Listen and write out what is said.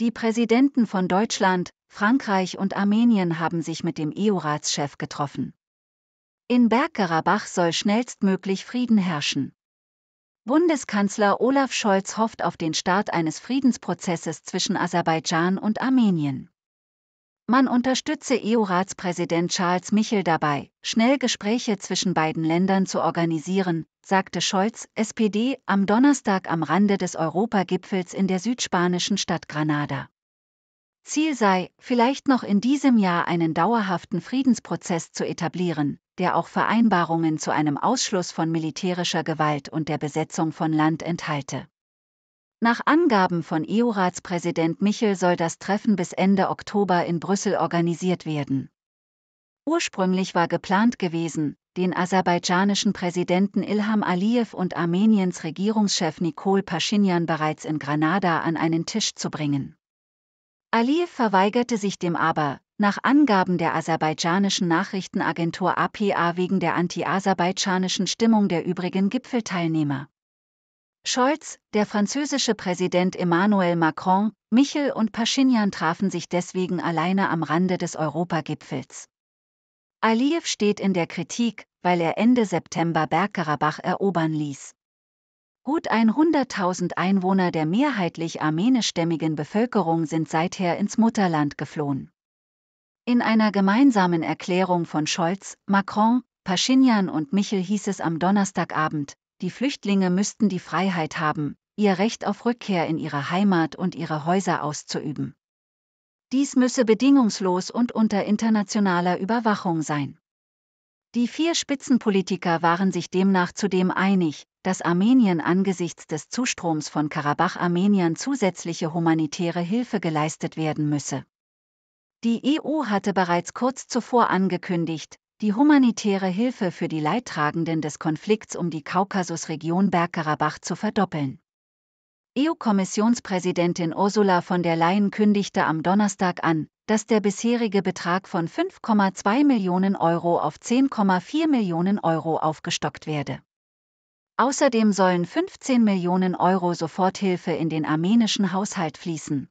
Die Präsidenten von Deutschland, Frankreich und Armenien haben sich mit dem EU-Ratschef getroffen. In Bergkarabach soll schnellstmöglich Frieden herrschen. Bundeskanzler Olaf Scholz hofft auf den Start eines Friedensprozesses zwischen Aserbaidschan und Armenien. Man unterstütze EU-Ratspräsident Charles Michel dabei, schnell Gespräche zwischen beiden Ländern zu organisieren, sagte Scholz, SPD, am Donnerstag am Rande des Europagipfels in der südspanischen Stadt Granada. Ziel sei, vielleicht noch in diesem Jahr einen dauerhaften Friedensprozess zu etablieren, der auch Vereinbarungen zu einem Ausschluss von militärischer Gewalt und der Besetzung von Land enthalte. Nach Angaben von EU-Ratspräsident Michel soll das Treffen bis Ende Oktober in Brüssel organisiert werden. Ursprünglich war geplant gewesen, den aserbaidschanischen Präsidenten Ilham Aliyev und Armeniens Regierungschef Nikol Paschinjan bereits in Granada an einen Tisch zu bringen. Aliyev verweigerte sich dem aber, nach Angaben der aserbaidschanischen Nachrichtenagentur APA wegen der anti-aserbaidschanischen Stimmung der übrigen Gipfelteilnehmer. Scholz, der französische Präsident Emmanuel Macron, Michel und Paschinian trafen sich deswegen alleine am Rande des Europagipfels. Aliyev steht in der Kritik, weil er Ende September Bergkarabach erobern ließ. Gut 100.000 Einwohner der mehrheitlich armenischstämmigen Bevölkerung sind seither ins Mutterland geflohen. In einer gemeinsamen Erklärung von Scholz, Macron, Paschinian und Michel hieß es am Donnerstagabend, die Flüchtlinge müssten die Freiheit haben, ihr Recht auf Rückkehr in ihre Heimat und ihre Häuser auszuüben. Dies müsse bedingungslos und unter internationaler Überwachung sein. Die vier Spitzenpolitiker waren sich demnach zudem einig, dass Armenien angesichts des Zustroms von Karabach-Armeniern zusätzliche humanitäre Hilfe geleistet werden müsse. Die EU hatte bereits kurz zuvor angekündigt, die humanitäre Hilfe für die Leidtragenden des Konflikts um die Kaukasusregion Bergkarabach zu verdoppeln. EU-Kommissionspräsidentin Ursula von der Leyen kündigte am Donnerstag an, dass der bisherige Betrag von 5,2 Millionen Euro auf 10,4 Millionen Euro aufgestockt werde. Außerdem sollen 15 Millionen Euro Soforthilfe in den armenischen Haushalt fließen.